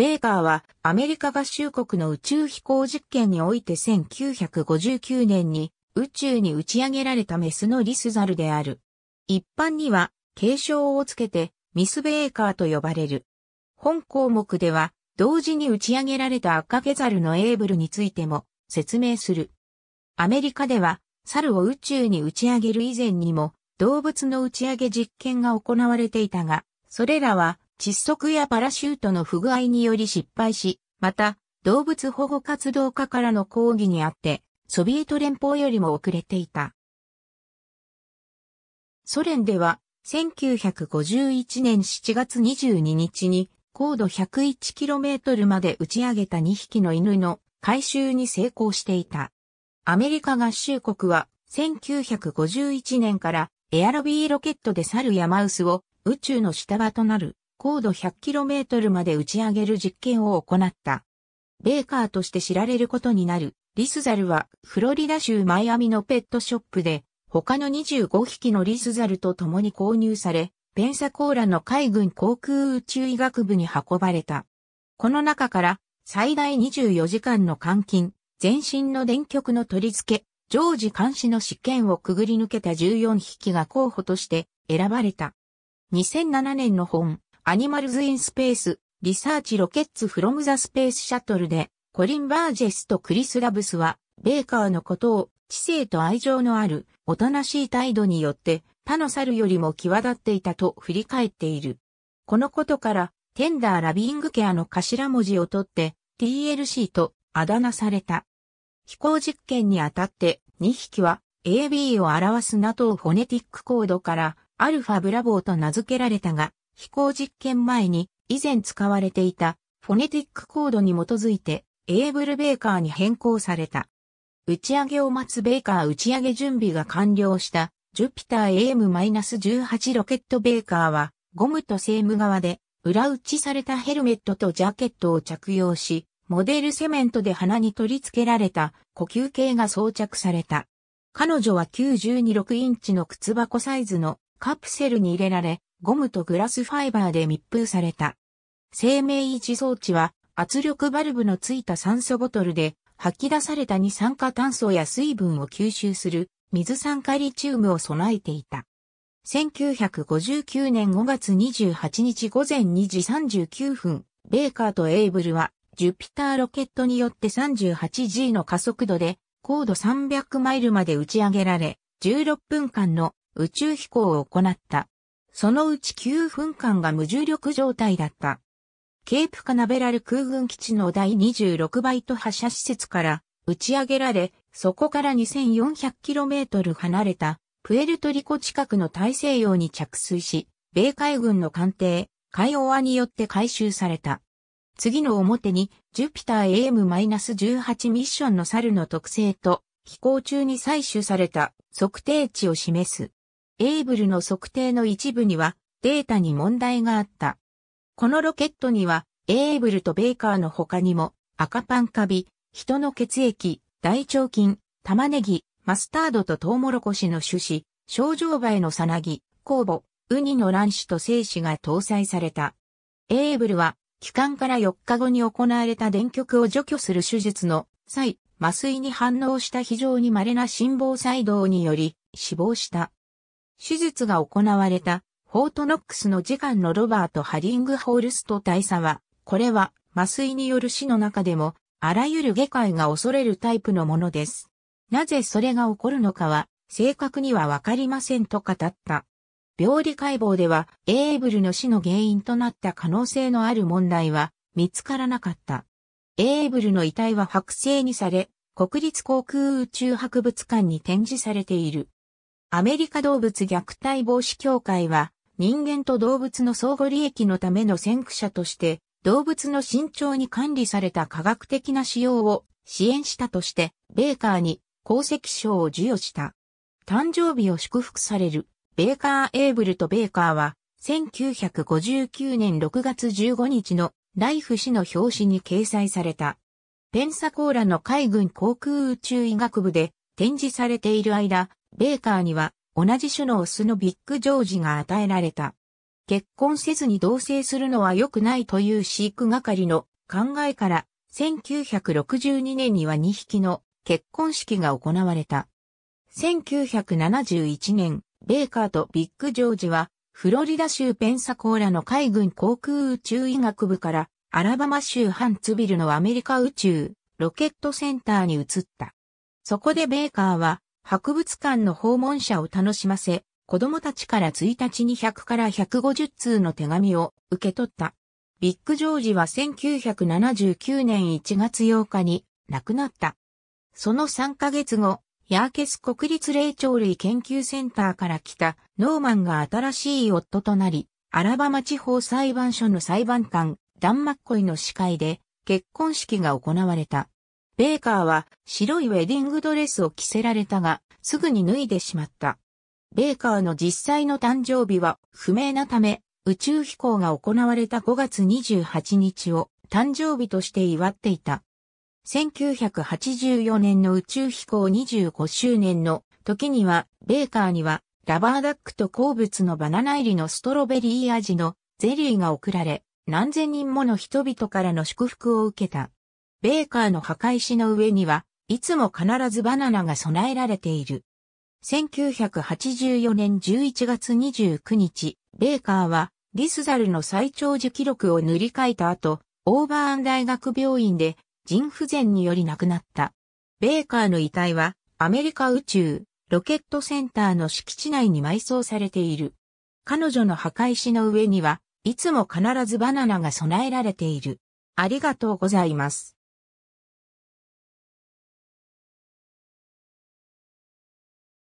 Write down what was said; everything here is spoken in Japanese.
ベーカーはアメリカ合衆国の宇宙飛行実験において1959年に宇宙に打ち上げられたメスのリスザルである。一般には継承をつけてミスベーカーと呼ばれる。本項目では同時に打ち上げられた赤毛ザルのエーブルについても説明する。アメリカでは猿を宇宙に打ち上げる以前にも動物の打ち上げ実験が行われていたが、それらは窒息やパラシュートの不具合により失敗し、また、動物保護活動家からの抗議にあって、ソビエト連邦よりも遅れていた。ソ連では、1951年7月22日に、高度 101km まで打ち上げた2匹の犬の回収に成功していた。アメリカ合衆国は、1951年からエアロビーロケットで猿やマウスを宇宙の下場となる高度 100km まで打ち上げる実験を行った。ベーカーとして知られることになる、リスザルはフロリダ州マイアミのペットショップで、他の25匹のリスザルと共に購入され、ペンサコーラの海軍航空宇宙医学部に運ばれた。この中から最大24時間の監禁、全身の電極の取り付け、常時監視の試験をくぐり抜けた14匹が候補として選ばれた。2007年の本、アニマルズ・イン・スペース、リサーチ・ロケッツ・フロム・ザ・スペース・シャトルで、コリン・バージェスとクリス・ラブスは、ベーカーのことを、知性と愛情のある、おとなしい態度によって、他の猿よりも際立っていたと振り返っている。このことから、テンダー・ラビングケアの頭文字を取って、TLC とあだ名された。飛行実験にあたって、2匹は AB を表す NATO フォネティックコードから、アルファブラボーと名付けられたが、飛行実験前に以前使われていたフォネティックコードに基づいてエーブル・ベーカーに変更された。打ち上げを待つベーカー打ち上げ準備が完了したジュピター AM-18 ロケットベーカーはゴムとセーム側で裏打ちされたヘルメットとジャケットを着用し、モデルセメントで鼻に取り付けられた呼吸系が装着された。彼女は926インチの靴箱サイズのカプセルに入れられ、ゴムとグラスファイバーで密封された。生命維持装置は圧力バルブのついた酸素ボトルで吐き出された二酸化炭素や水分を吸収する水酸化リチウムを備えていた。1959年5月28日午前2時39分、ベーカーとエイブルはジュピターロケットによって 38G の加速度で高度300マイルまで打ち上げられ、16分間の宇宙飛行を行った。そのうち9分間が無重力状態だった。ケープカナベラル空軍基地の第26バイト発射施設から打ち上げられ、そこから 2400km 離れたプエルトリコ近くの大西洋に着水し、米海軍の艦艇、海オアによって回収された。次の表に、ジュピター AM-18 ミッションの猿の特性と、飛行中に採取された測定値を示す。エーブルの測定の一部にはデータに問題があった。このロケットにはエーブルとベイカーの他にも赤パンカビ、人の血液、大腸菌、玉ねぎ、マスタードとトウモロコシの種子、症状バへのさなぎ、酵母、ウニの卵子と精子が搭載された。エーブルは、気管から4日後に行われた電極を除去する手術の際、麻酔に反応した非常に稀な心房細動により死亡した。手術が行われたフォートノックスの次官のロバート・ハリングホールスト大佐は、これは麻酔による死の中でも、あらゆる外界が恐れるタイプのものです。なぜそれが起こるのかは、正確にはわかりませんと語った。病理解剖では、エーブルの死の原因となった可能性のある問題は見つからなかった。エーブルの遺体は剥製にされ、国立航空宇宙博物館に展示されている。アメリカ動物虐待防止協会は、人間と動物の相互利益のための先駆者として、動物の慎重に管理された科学的な使用を支援したとして、ベーカーに功績賞を授与した。誕生日を祝福される、ベーカー・エーブルとベーカーは、1959年6月15日のライフ誌の表紙に掲載された。ペンサコーラの海軍航空宇宙医学部で展示されている間、ベーカーには同じ種のオスのビッグジョージが与えられた。結婚せずに同棲するのは良くないという飼育係の考えから1962年には2匹の結婚式が行われた。1971年、ベーカーとビッグジョージはフロリダ州ペンサコーラの海軍航空宇宙医学部からアラバマ州ハンツビルのアメリカ宇宙ロケットセンターに移った。そこでベーカーは博物館の訪問者を楽しませ、子供たちから1日に100から150通の手紙を受け取った。ビッグジョージは1979年1月8日に亡くなった。その3ヶ月後、ヤーケス国立霊長類研究センターから来たノーマンが新しい夫となり、アラバマ地方裁判所の裁判官、ダン・マッコイの司会で結婚式が行われた。ベーカーは白いウェディングドレスを着せられたが、すぐに脱いでしまった。ベーカーの実際の誕生日は不明なため、宇宙飛行が行われた5月28日を誕生日として祝っていた。1984年の宇宙飛行25周年の時には、ベーカーにはラバーダックと好物のバナナ入りのストロベリー味のゼリーが贈られ、何千人もの人々からの祝福を受けた。ベーカーの墓石の上には、いつも必ずバナナが備えられている。1984年11月29日、ベーカーは、リスザルの最長寿記録を塗り替えた後、オーバーン大学病院で腎不全により亡くなった。ベーカーの遺体は、アメリカ宇宙、ロケットセンターの敷地内に埋葬されている。彼女の墓石の上には、いつも必ずバナナが備えられている。ありがとうございます。